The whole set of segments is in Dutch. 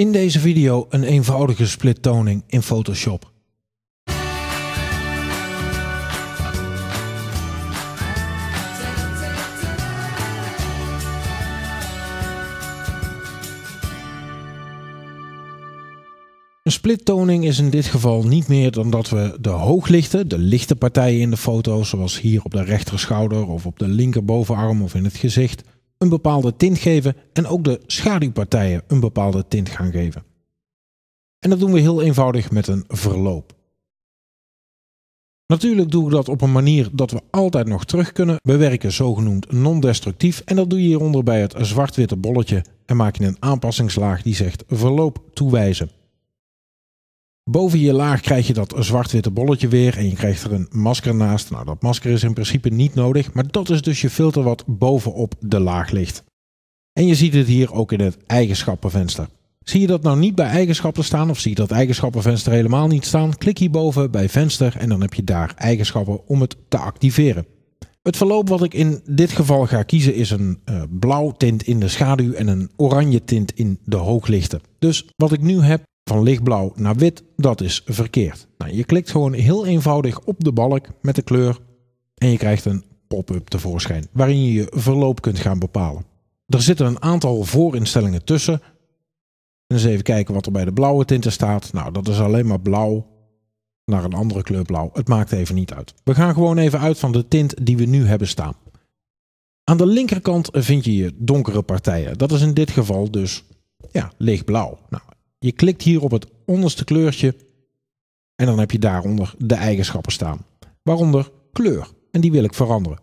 In deze video een eenvoudige split toning in Photoshop. Een splittoning is in dit geval niet meer dan dat we de hooglichten, de lichte partijen in de foto, zoals hier op de rechterschouder of op de linkerbovenarm of in het gezicht, een bepaalde tint geven en ook de schaduwpartijen een bepaalde tint gaan geven. En dat doen we heel eenvoudig met een verloop. Natuurlijk doe ik dat op een manier dat we altijd nog terug kunnen. We werken zogenoemd non-destructief en dat doe je hieronder bij het zwart-witte bolletje en maak je een aanpassingslaag die zegt verloop toewijzen. Boven je laag krijg je dat zwart-witte bolletje weer en je krijgt er een masker naast. Nou, dat masker is in principe niet nodig, maar dat is dus je filter wat bovenop de laag ligt. En je ziet het hier ook in het eigenschappenvenster. Zie je dat nou niet bij eigenschappen staan of zie je dat eigenschappenvenster helemaal niet staan? Klik hierboven bij venster en dan heb je daar eigenschappen om het te activeren. Het verloop wat ik in dit geval ga kiezen is een uh, blauw tint in de schaduw en een oranje tint in de hooglichten. Dus wat ik nu heb van lichtblauw naar wit, dat is verkeerd. Nou, je klikt gewoon heel eenvoudig op de balk met de kleur en je krijgt een pop-up tevoorschijn waarin je je verloop kunt gaan bepalen. Er zitten een aantal voorinstellingen tussen. Eens even kijken wat er bij de blauwe tinten staat. Nou, dat is alleen maar blauw naar een andere kleur blauw. Het maakt even niet uit. We gaan gewoon even uit van de tint die we nu hebben staan. Aan de linkerkant vind je je donkere partijen. Dat is in dit geval dus ja, lichtblauw. Nou, je klikt hier op het onderste kleurtje en dan heb je daaronder de eigenschappen staan. Waaronder kleur en die wil ik veranderen.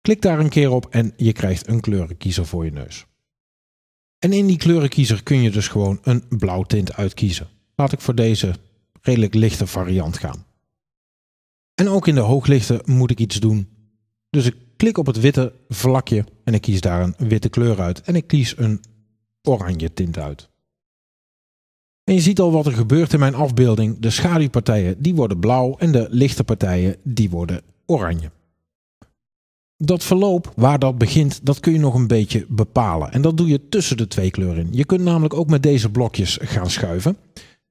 Klik daar een keer op en je krijgt een kleurenkiezer voor je neus. En in die kleurenkiezer kun je dus gewoon een blauw tint uitkiezen. Laat ik voor deze redelijk lichte variant gaan. En ook in de hooglichten moet ik iets doen. Dus ik klik op het witte vlakje en ik kies daar een witte kleur uit. En ik kies een oranje tint uit. En je ziet al wat er gebeurt in mijn afbeelding. De schaduwpartijen die worden blauw en de lichte partijen die worden oranje. Dat verloop waar dat begint, dat kun je nog een beetje bepalen. En dat doe je tussen de twee kleuren Je kunt namelijk ook met deze blokjes gaan schuiven.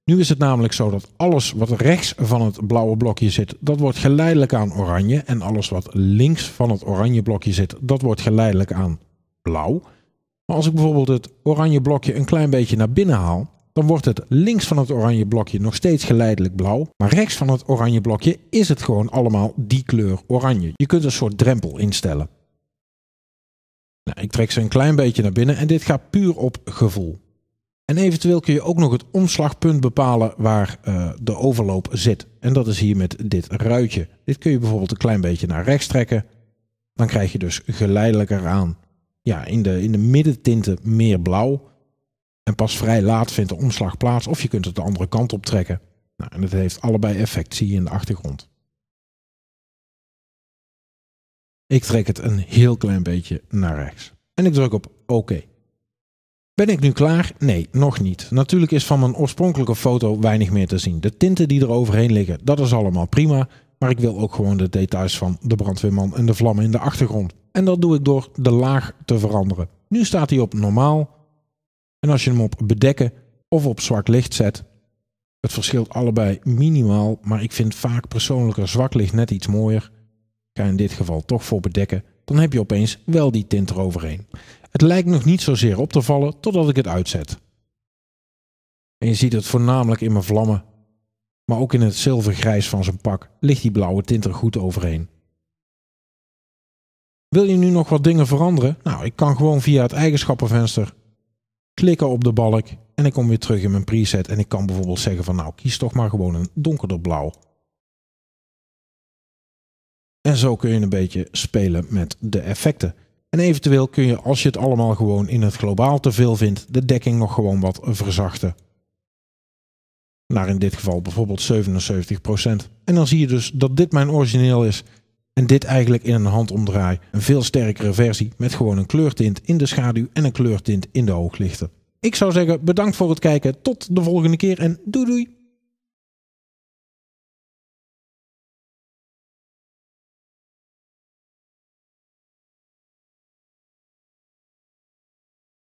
Nu is het namelijk zo dat alles wat rechts van het blauwe blokje zit, dat wordt geleidelijk aan oranje. En alles wat links van het oranje blokje zit, dat wordt geleidelijk aan blauw. Maar als ik bijvoorbeeld het oranje blokje een klein beetje naar binnen haal, dan wordt het links van het oranje blokje nog steeds geleidelijk blauw, maar rechts van het oranje blokje is het gewoon allemaal die kleur oranje. Je kunt een soort drempel instellen. Nou, ik trek ze een klein beetje naar binnen en dit gaat puur op gevoel. En eventueel kun je ook nog het omslagpunt bepalen waar eh, de overloop zit. En dat is hier met dit ruitje. Dit kun je bijvoorbeeld een klein beetje naar rechts trekken. Dan krijg je dus geleidelijker aan ja, in, de, in de middentinten meer blauw. En pas vrij laat vindt de omslag plaats of je kunt het de andere kant optrekken. Nou, en dat heeft allebei effect, zie je in de achtergrond. Ik trek het een heel klein beetje naar rechts. En ik druk op OK. Ben ik nu klaar? Nee, nog niet. Natuurlijk is van mijn oorspronkelijke foto weinig meer te zien. De tinten die er overheen liggen, dat is allemaal prima. Maar ik wil ook gewoon de details van de brandweerman en de vlammen in de achtergrond. En dat doe ik door de laag te veranderen. Nu staat hij op normaal en als je hem op bedekken of op zwak licht zet, het verschilt allebei minimaal, maar ik vind vaak persoonlijker zwak licht net iets mooier. Ik ga in dit geval toch voor bedekken, dan heb je opeens wel die tint eroverheen. Het lijkt nog niet zozeer op te vallen totdat ik het uitzet. En je ziet het voornamelijk in mijn vlammen, maar ook in het zilvergrijs van zijn pak ligt die blauwe tint er goed overheen. Wil je nu nog wat dingen veranderen? Nou, ik kan gewoon via het eigenschappenvenster klikken op de balk en ik kom weer terug in mijn preset en ik kan bijvoorbeeld zeggen van nou kies toch maar gewoon een donkerder blauw. En zo kun je een beetje spelen met de effecten. En eventueel kun je als je het allemaal gewoon in het globaal te veel vindt, de dekking nog gewoon wat verzachten. Naar in dit geval bijvoorbeeld 77%. En dan zie je dus dat dit mijn origineel is en dit eigenlijk in een handomdraai. Een veel sterkere versie met gewoon een kleurtint in de schaduw en een kleurtint in de hooglichten. Ik zou zeggen bedankt voor het kijken. Tot de volgende keer en doei doei.